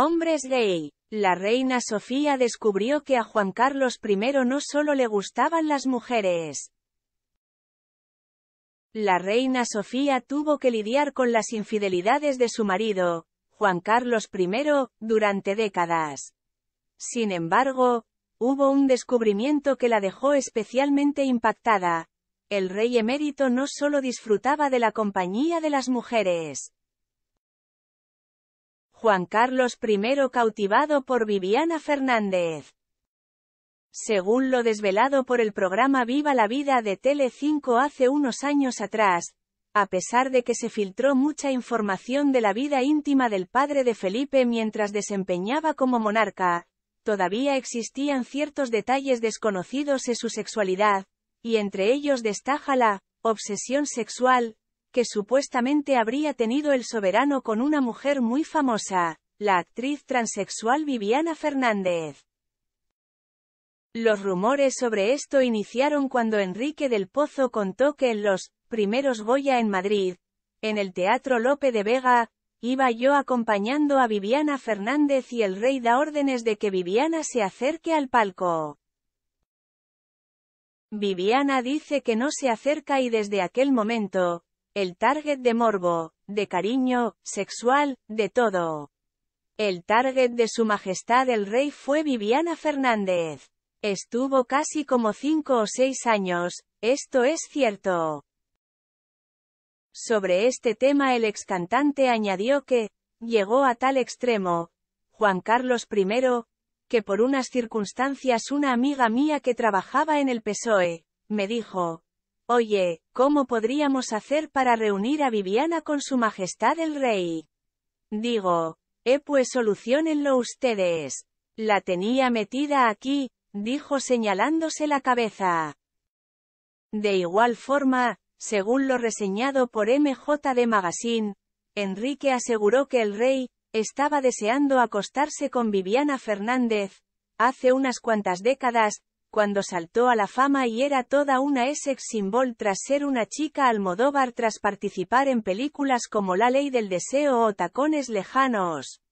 Hombres gay. La reina Sofía descubrió que a Juan Carlos I no solo le gustaban las mujeres. La reina Sofía tuvo que lidiar con las infidelidades de su marido, Juan Carlos I, durante décadas. Sin embargo, hubo un descubrimiento que la dejó especialmente impactada. El rey emérito no solo disfrutaba de la compañía de las mujeres, Juan Carlos I cautivado por Viviana Fernández. Según lo desvelado por el programa Viva la Vida de Tele5 hace unos años atrás, a pesar de que se filtró mucha información de la vida íntima del padre de Felipe mientras desempeñaba como monarca, todavía existían ciertos detalles desconocidos en su sexualidad, y entre ellos destaja la obsesión sexual que supuestamente habría tenido el soberano con una mujer muy famosa, la actriz transexual Viviana Fernández. Los rumores sobre esto iniciaron cuando Enrique del Pozo contó que en los primeros Goya en Madrid, en el Teatro Lope de Vega, iba yo acompañando a Viviana Fernández y el rey da órdenes de que Viviana se acerque al palco. Viviana dice que no se acerca y desde aquel momento, el target de morbo, de cariño, sexual, de todo. El target de su majestad el rey fue Viviana Fernández. Estuvo casi como cinco o seis años, esto es cierto. Sobre este tema el ex cantante añadió que, llegó a tal extremo, Juan Carlos I, que por unas circunstancias una amiga mía que trabajaba en el PSOE, me dijo, Oye, ¿cómo podríamos hacer para reunir a Viviana con su Majestad el Rey? Digo, eh pues solucionenlo ustedes. La tenía metida aquí, dijo señalándose la cabeza. De igual forma, según lo reseñado por MJ de Magazine, Enrique aseguró que el rey, estaba deseando acostarse con Viviana Fernández, hace unas cuantas décadas, cuando saltó a la fama y era toda una Essex Symbol tras ser una chica almodóvar tras participar en películas como La Ley del Deseo o Tacones Lejanos.